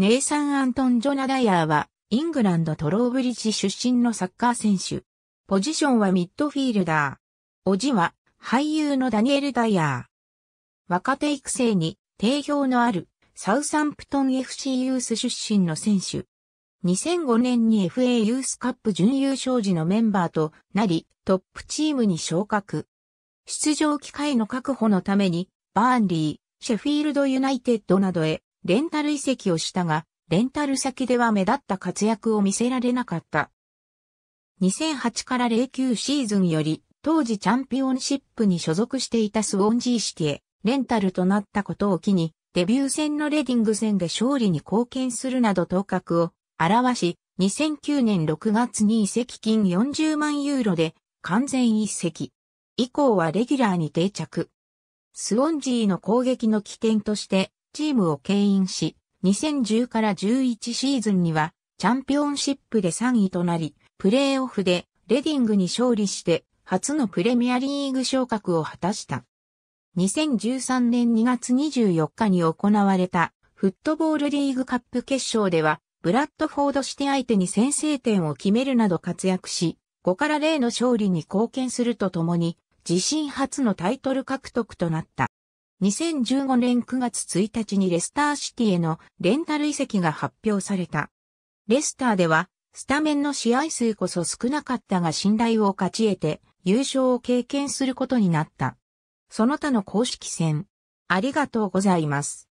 ネイサン・アントン・ジョナ・ダイヤーは、イングランド・トローブリッジ出身のサッカー選手。ポジションはミッドフィールダー。おじは、俳優のダニエル・ダイヤー。若手育成に定評のあるサウサンプトン FC ユース出身の選手。2005年に FA ユースカップ準優勝時のメンバーとなり、トップチームに昇格。出場機会の確保のために、バーンリー、シェフィールドユナイテッドなどへレンタル移籍をしたが、レンタル先では目立った活躍を見せられなかった。2008から09シーズンより、当時チャンピオンシップに所属していたスウォンジーシティへ、レンタルとなったことを機に、デビュー戦のレディング戦で勝利に貢献するなど頭角を表し、2009年6月に移籍金40万ユーロで完全移籍。以降はレギュラーに定着。スウォンジーの攻撃の起点としてチームを牽引し、2010から11シーズンには、チャンピオンシップで3位となり、プレーオフでレディングに勝利して、初のプレミアリーグ昇格を果たした。2013年2月24日に行われたフットボールリーグカップ決勝では、ブラッドフォードして相手に先制点を決めるなど活躍し、5から0の勝利に貢献するとともに、自身初のタイトル獲得となった。2015年9月1日にレスターシティへのレンタル移籍が発表された。レスターでは、スタメンの試合数こそ少なかったが信頼を勝ち得て優勝を経験することになった。その他の公式戦。ありがとうございます。